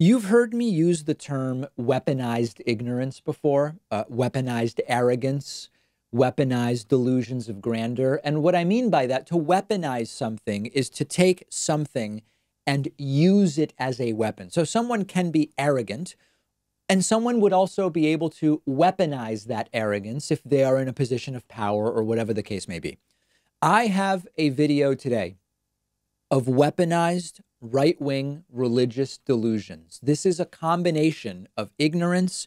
You've heard me use the term weaponized ignorance before, uh, weaponized arrogance, weaponized delusions of grandeur. And what I mean by that, to weaponize something is to take something and use it as a weapon. So someone can be arrogant, and someone would also be able to weaponize that arrogance if they are in a position of power or whatever the case may be. I have a video today of weaponized right wing religious delusions. This is a combination of ignorance,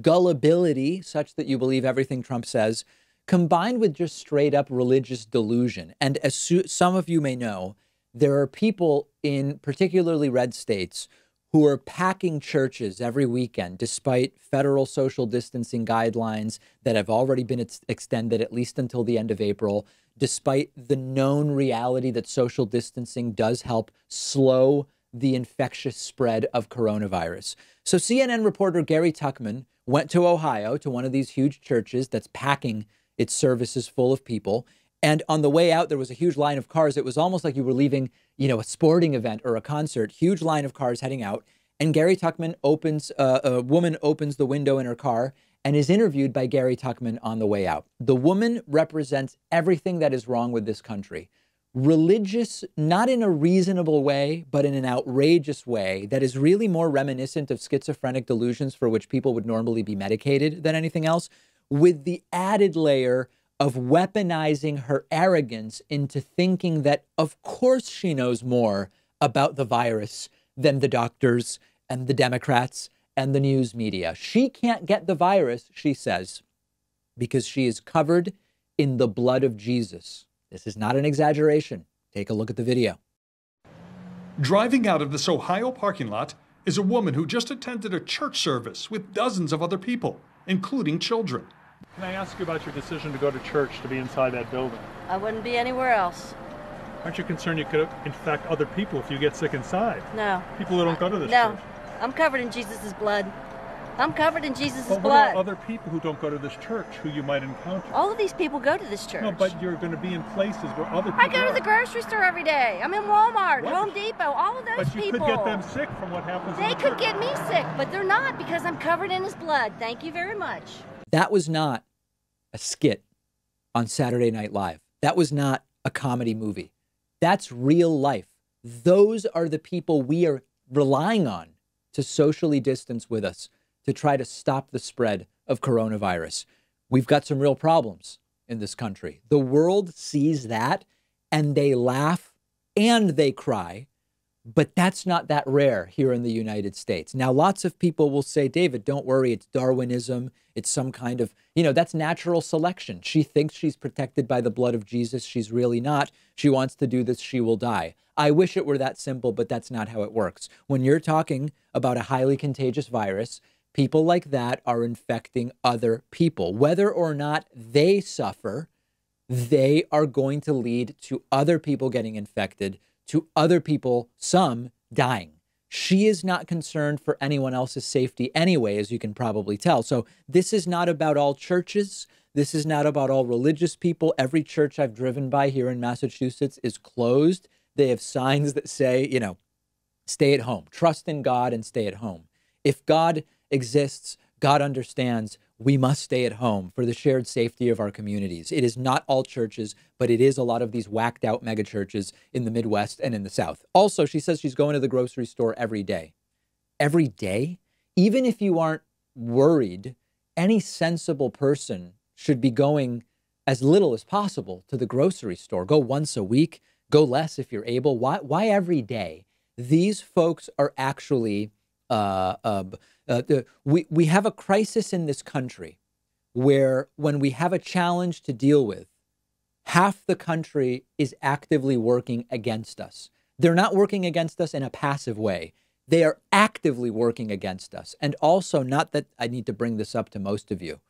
gullibility, such that you believe everything Trump says, combined with just straight up religious delusion. And as some of you may know, there are people in particularly red states who are packing churches every weekend despite federal social distancing guidelines that have already been ex- extended at least until the end of April, despite the known reality that social distancing does help slow the infectious spread of coronavirus. So, CNN reporter Gary Tuckman went to Ohio to one of these huge churches that's packing its services full of people. And on the way out, there was a huge line of cars. It was almost like you were leaving, you know, a sporting event or a concert. Huge line of cars heading out. And Gary Tuckman opens, uh, a woman opens the window in her car and is interviewed by Gary Tuckman on the way out. The woman represents everything that is wrong with this country. Religious, not in a reasonable way, but in an outrageous way that is really more reminiscent of schizophrenic delusions for which people would normally be medicated than anything else, with the added layer of weaponizing her arrogance into thinking that, of course, she knows more about the virus than the doctors and the Democrats and the news media. She can't get the virus, she says, because she is covered in the blood of Jesus. This is not an exaggeration. Take a look at the video. Driving out of this Ohio parking lot is a woman who just attended a church service with dozens of other people, including children. Can I ask you about your decision to go to church to be inside that building? I wouldn't be anywhere else. Aren't you concerned you could infect other people if you get sick inside? No. People who don't go to this no. church? No. I'm covered in Jesus' blood. I'm covered in Jesus' but blood. What other people who don't go to this church who you might encounter? All of these people go to this church. No, but you're going to be in places where other people. I go are. to the grocery store every day. I'm in Walmart, what? Home Depot, all of those people. But you people. could get them sick from what happens. They the could church. get me sick, but they're not because I'm covered in His blood. Thank you very much. That was not a skit on Saturday Night Live. That was not a comedy movie. That's real life. Those are the people we are relying on to socially distance with us to try to stop the spread of coronavirus. We've got some real problems in this country. The world sees that and they laugh and they cry but that's not that rare here in the United States. Now, lots of people will say, David, don't worry, it's Darwinism. It's some kind of, you know, that's natural selection. She thinks she's protected by the blood of Jesus. She's really not. She wants to do this, she will die. I wish it were that simple, but that's not how it works. When you're talking about a highly contagious virus, people like that are infecting other people. Whether or not they suffer, they are going to lead to other people getting infected to other people, some dying. She is not concerned for anyone else's safety anyway, as you can probably tell. So, this is not about all churches. This is not about all religious people. Every church I've driven by here in Massachusetts is closed. They have signs that say, you know, stay at home, trust in God and stay at home. If God exists, God understands we must stay at home for the shared safety of our communities. It is not all churches, but it is a lot of these whacked out megachurches in the Midwest and in the South. Also, she says she's going to the grocery store every day. Every day? Even if you aren't worried, any sensible person should be going as little as possible to the grocery store. Go once a week, go less if you're able. Why, why every day? These folks are actually uh, uh, uh, the, we, we have a crisis in this country where when we have a challenge to deal with, half the country is actively working against us. They're not working against us in a passive way. They are actively working against us. And also, not that I need to bring this up to most of you,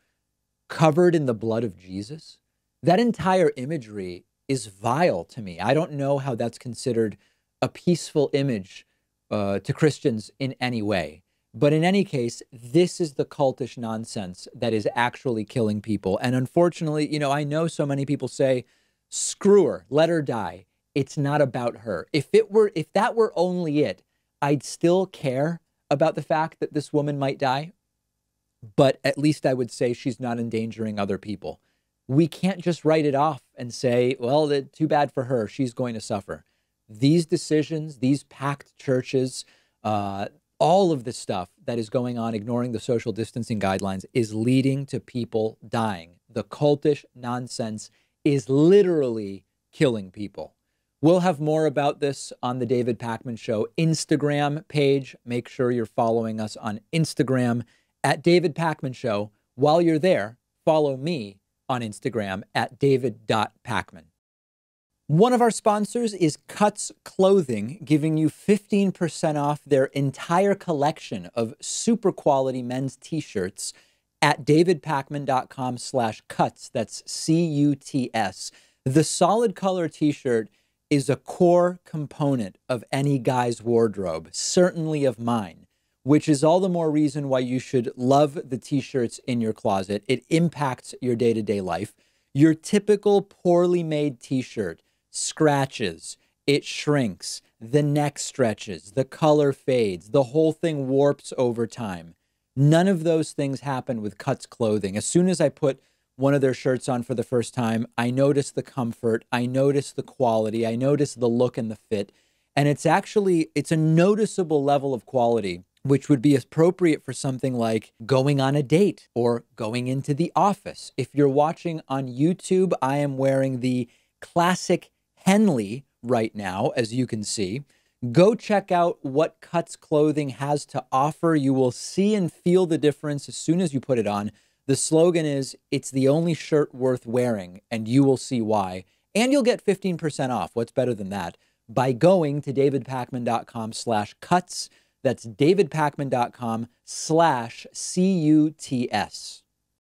covered in the blood of Jesus, that entire imagery is vile to me. I don't know how that's considered a peaceful image uh, to Christians in any way. But in any case, this is the cultish nonsense that is actually killing people. And unfortunately, you know, I know so many people say, screw her, let her die. It's not about her. If it were, if that were only it, I'd still care about the fact that this woman might die. But at least I would say she's not endangering other people. We can't just write it off and say, well, too bad for her. She's going to suffer these decisions, these packed churches, uh, all of the stuff that is going on, ignoring the social distancing guidelines, is leading to people dying. The cultish nonsense is literally killing people. We'll have more about this on the David Packman Show Instagram page. Make sure you're following us on Instagram at David Packman Show. While you're there, follow me on Instagram at david.packman. One of our sponsors is Cuts Clothing, giving you 15% off their entire collection of super quality men's t-shirts at davidpackman.com slash cuts. That's C-U-T-S. The solid color t-shirt is a core component of any guy's wardrobe, certainly of mine, which is all the more reason why you should love the t-shirts in your closet. It impacts your day-to-day -day life. Your typical poorly made t-shirt scratches, it shrinks, the neck stretches, the color fades, the whole thing warps over time. None of those things happen with Cut's clothing. As soon as I put one of their shirts on for the first time, I notice the comfort, I notice the quality, I notice the look and the fit. And it's actually it's a noticeable level of quality which would be appropriate for something like going on a date or going into the office. If you're watching on YouTube, I am wearing the classic Henley right now, as you can see. Go check out what Cuts Clothing has to offer. You will see and feel the difference as soon as you put it on. The slogan is It's the only shirt worth wearing, and you will see why. And you'll get 15% off. What's better than that? By going to davidpackman.com slash cuts. That's davidpackman.com slash C U T S.